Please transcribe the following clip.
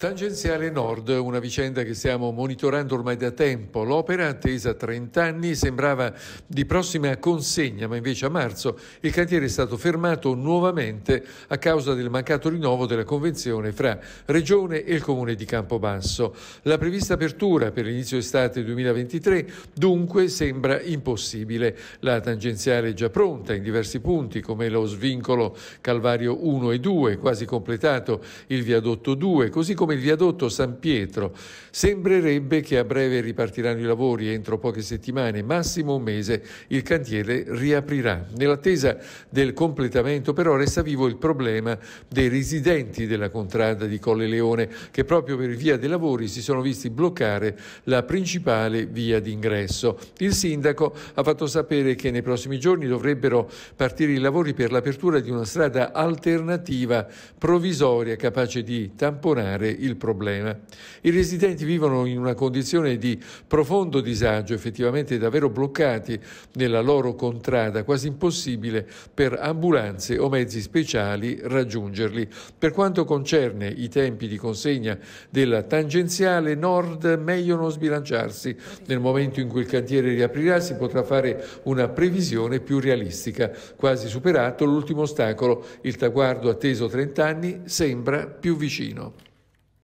Tangenziale Nord, una vicenda che stiamo monitorando ormai da tempo. L'opera, attesa 30 anni, sembrava di prossima consegna, ma invece a marzo il cantiere è stato fermato nuovamente a causa del mancato rinnovo della convenzione fra Regione e il Comune di Campobasso. La prevista apertura per l'inizio estate 2023 dunque sembra impossibile. La tangenziale è già pronta in diversi punti, come lo svincolo Calvario 1 e 2, quasi completato, il viadotto 2, così come come il viadotto San Pietro. Sembrerebbe che a breve ripartiranno i lavori entro poche settimane, massimo un mese, il cantiere riaprirà. Nell'attesa del completamento però resta vivo il problema dei residenti della contrada di Colle Leone che proprio per via dei lavori si sono visti bloccare la principale via d'ingresso. Il sindaco ha fatto sapere che nei prossimi giorni dovrebbero partire i lavori per l'apertura di una strada alternativa provvisoria capace di tamponare il problema. I residenti vivono in una condizione di profondo disagio, effettivamente davvero bloccati nella loro contrada, quasi impossibile per ambulanze o mezzi speciali raggiungerli. Per quanto concerne i tempi di consegna della tangenziale nord, meglio non sbilanciarsi. Nel momento in cui il cantiere riaprirà si potrà fare una previsione più realistica. Quasi superato l'ultimo ostacolo, il traguardo atteso 30 anni sembra più vicino.